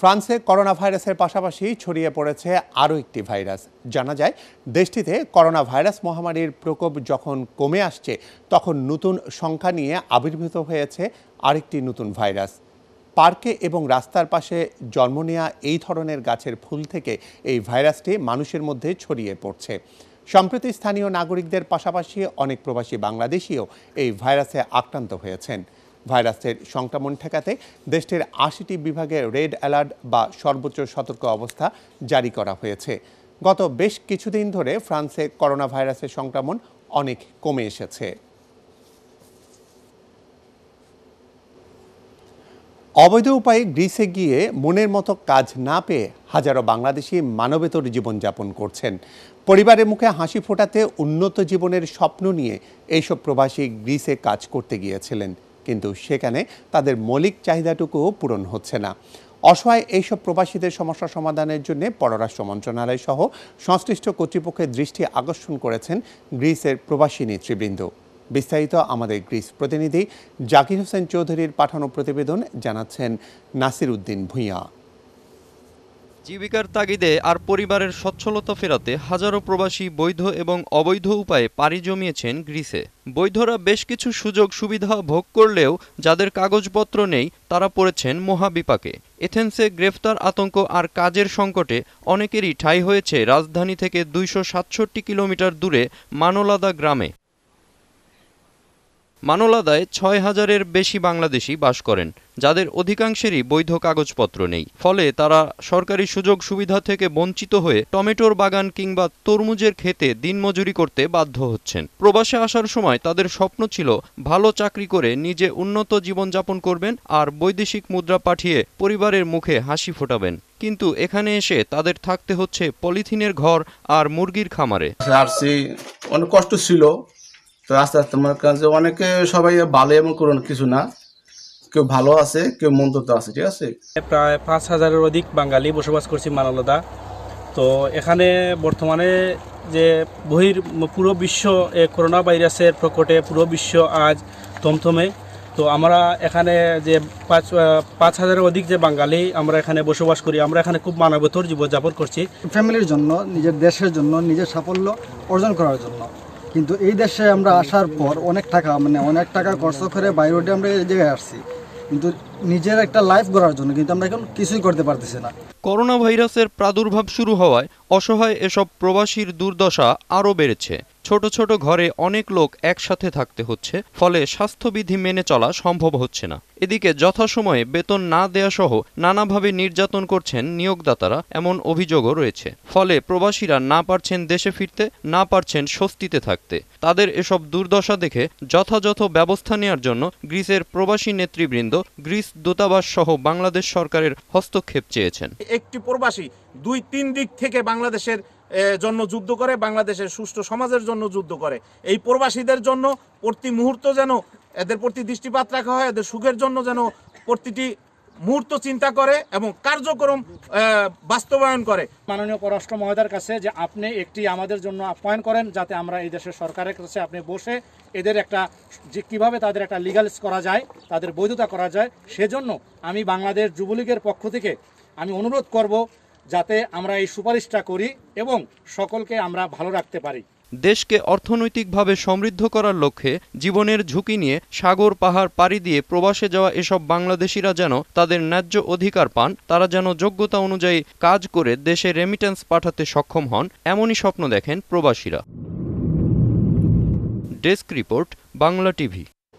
ফ্রান্সে করোনা ভাইরাসের পাশাপাশি ছড়িয়ে পড়েছে আরও একটি ভাইরাস জানা যায় দেশটিতে করোনা ভাইরাস মহামারীর প্রকোপ যখন কমে আসছে তখন নতুন সংখ্যা নিয়ে আবির্ভূত হয়েছে আরেকটি নতুন ভাইরাস পার্কে এবং রাস্তার পাশে জন্ম নেয়া এই ধরনের গাছের ফুল থেকে এই ভাইরাসটি মানুষের মধ্যে ছড়িয়ে পড়ছে সম্প্রতি স্থানীয় নাগরিকদের পাশাপাশি অনেক প্রবাসী বাংলাদেশিও এই ভাইরাসে আক্রান্ত হয়েছেন ভাইরাসের সংক্রমণ ঠেকাতে দেশটির আশিটি বিভাগে রেড অ্যালার্ট বা সর্বোচ্চ সতর্ক অবস্থা জারি করা হয়েছে গত বেশ কিছুদিন ধরে ফ্রান্সে করোনা ভাইরাসের সংক্রমণ অনেক কমে এসেছে অবৈধ উপায়ে গ্রিসে গিয়ে মনের মতো কাজ না পেয়ে হাজারো বাংলাদেশি মানবেতর জীবনযাপন করছেন পরিবারের মুখে হাসি ফোটাতে উন্নত জীবনের স্বপ্ন নিয়ে এইসব প্রবাসী গ্রিসে কাজ করতে গিয়েছিলেন কিন্তু সেখানে তাদের মৌলিক চাহিদাটুকুও পূরণ হচ্ছে না অসহায় এইসব প্রবাসীদের সমস্যা সমাধানের জন্য পররাষ্ট্র মন্ত্রণালয় সহ সংশ্লিষ্ট কর্তৃপক্ষের দৃষ্টি আকর্ষণ করেছেন গ্রিসের প্রবাসী নেতৃবৃন্দ বিস্তারিত আমাদের গ্রিস প্রতিনিধি জাকির হোসেন চৌধুরীর পাঠানো প্রতিবেদন জানাচ্ছেন নাসির উদ্দিন ভূঁইয়া জীবিকার তাগিদে আর পরিবারের সচ্ছলতা ফেরাতে হাজারো প্রবাসী বৈধ এবং অবৈধ উপায়ে পাড়ি জমিয়েছেন গ্রিসে বৈধরা বেশ কিছু সুযোগ সুবিধা ভোগ করলেও যাদের কাগজপত্র নেই তারা পড়েছেন মহাবিপাকে এথেন্সে গ্রেফতার আতঙ্ক আর কাজের সংকটে অনেকেরই ঠাঁই হয়েছে রাজধানী থেকে দুইশো কিলোমিটার দূরে মানোলাদা গ্রামে মানলাদায় ছয় হাজারের বেশি বাংলাদেশি বাস করেন যাদের অধিকাংশেরই বৈধ কাগজপত্র নেই ফলে তারা সরকারি সুযোগ সুবিধা থেকে বঞ্চিত হয়ে টমেটোর বাগান কিংবা তরমুজের খেতে দিনমজুরি করতে বাধ্য হচ্ছেন প্রবাসে আসার সময় তাদের স্বপ্ন ছিল ভালো চাকরি করে নিজে উন্নত জীবনযাপন করবেন আর বৈদেশিক মুদ্রা পাঠিয়ে পরিবারের মুখে হাসি ফোটাবেন কিন্তু এখানে এসে তাদের থাকতে হচ্ছে পলিথিনের ঘর আর মুরগির খামারে অনেক কষ্ট ছিল তো আস্তে আস্তে মনে করেন যে অনেকে সবাই ভালো এমন করুন কিছু না কেউ ভালো আছে কেউ মন্দ তো আছে ঠিক আছে প্রায় পাঁচ হাজারের অধিক বাঙালি বসবাস করছি মানলতা তো এখানে বর্তমানে যে বহির পুরো বিশ্ব এ করোনা ভাইরাসের প্রকটে পুরো বিশ্ব আজ থমথমে তো আমরা এখানে যে পাঁচ পাঁচ হাজারের অধিক যে বাঙালি আমরা এখানে বসবাস করি আমরা এখানে খুব মানবতর জীবনযাপন করছি ফ্যামিলির জন্য নিজের দেশের জন্য নিজের সাফল্য অর্জন করার জন্য কিন্তু এই দেশে আমরা আসার পর অনেক টাকা মানে অনেক টাকা খরচ করে বাইরে আমরা এই জায়গায় আসছি কিন্তু নিজের একটা লাইফ গড়ার জন্য কিন্তু আমরা এখন কিছুই করতে পারতেছি না করোনা ভাইরাসের প্রাদুর্ভাব শুরু হওয়ায় অসহায় এসব প্রবাসীর দুর্দশা আরও বেড়েছে ছোট ছোট ঘরে অনেক লোক একসাথে থাকতে হচ্ছে ফলে স্বাস্থ্যবিধি মেনে চলা সম্ভব হচ্ছে না এদিকে যথাসময়ে বেতন না দেয়া সহ নানাভাবে নির্যাতন করছেন নিয়োগদাতারা এমন অভিযোগও রয়েছে ফলে প্রবাসীরা না পারছেন দেশে ফিরতে না পারছেন স্বস্তিতে থাকতে তাদের এসব দুর্দশা দেখে যথাযথ ব্যবস্থা নেওয়ার জন্য গ্রিসের প্রবাসী নেতৃবৃন্দ গ্রিস সুইস দূতাবাস সহ বাংলাদেশ সরকারের হস্তক্ষেপ চেয়েছেন একটি প্রবাসী দুই তিন দিক থেকে বাংলাদেশের জন্য যুদ্ধ করে বাংলাদেশের সুষ্ঠু সমাজের জন্য যুদ্ধ করে এই প্রবাসীদের জন্য প্রতি মুহূর্ত যেন এদের প্রতি দৃষ্টিপাত রাখা হয় এদের সুখের জন্য যেন প্রতিটি মুহূর্ত চিন্তা করে এবং কার্যক্রম বাস্তবায়ন করে মাননীয় পররাষ্ট্র মহোদয়ের কাছে যে আপনি একটি আমাদের জন্য আপ্যায়ন করেন যাতে আমরা এই দেশের সরকারের কাছে আপনি বসে এদের একটা যে কীভাবে তাদের একটা লিগালাইজ করা যায় তাদের বৈধতা করা যায় সেজন্য আমি বাংলাদেশ যুবলীগের পক্ষ থেকে আমি অনুরোধ করব যাতে আমরা এই সুপারিশটা করি এবং সকলকে আমরা ভালো রাখতে পারি দেশকে অর্থনৈতিকভাবে সমৃদ্ধ করার লক্ষ্যে জীবনের ঝুঁকি নিয়ে সাগর পাহাড় পাড়ি দিয়ে প্রবাসে যাওয়া এসব বাংলাদেশিরা যেন তাদের ন্যায্য অধিকার পান তারা যেন যোগ্যতা অনুযায়ী কাজ করে দেশে রেমিটেন্স পাঠাতে সক্ষম হন এমনই স্বপ্ন দেখেন প্রবাসীরা ডেস্ক রিপোর্ট বাংলা টিভি